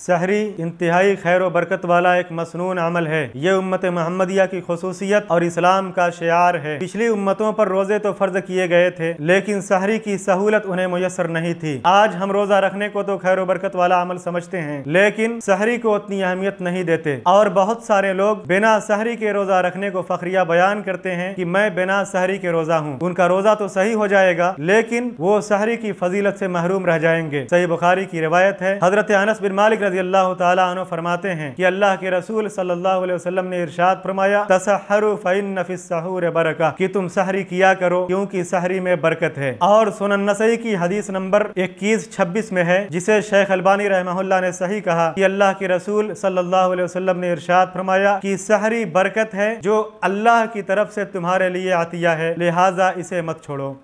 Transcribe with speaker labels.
Speaker 1: सहरी इंतहाई खैर बरकत वाला एक मसनून अमल है ये उम्मत महमदिया की
Speaker 2: खसूसियत और इस्लाम का शार है पिछली उम्मतों पर रोज़े तो फ़र्ज किए गए थे लेकिन सहरी की सहूलत उन्हें मुयसर नहीं थी आज हम रोज़ा रखने को तो खैर बरकत वाला अमल समझते हैं लेकिन सहरी को उतनी अहमियत नहीं देते और बहुत सारे लोग बिना सहरी के रोज़ा रखने को फखरिया बयान करते हैं की मैं बिना सहरी के रोज़ा हूँ उनका रोज़ा तो सही हो जाएगा लेकिन वो सहरी की फजीलत से महरूम रह जाएंगे सही बुखारी की रिवायत है हजरत अनस बिन मालिक रजी अल्लाह तु फरमाते हैं की अल्लाह के रसूल सल्लल्लाहु ने इर्शाद फरमाया बरका कि तुम सहरी किया करो क्यूँकी सहरी में बरकत है और सुनन नसई की हदीस नंबर इक्कीस छब्बीस में है जिसे शेख अलबानी रहमहुल्ला ने सही कहा कि अल्लाह के रसूल सल्लल्लाहु अलैहि वसल्लम ने इरशाद फरमाया कि सहरी बरकत है जो
Speaker 1: अल्लाह की तरफ से तुम्हारे लिए आतिया है लिहाजा इसे मत छोड़ो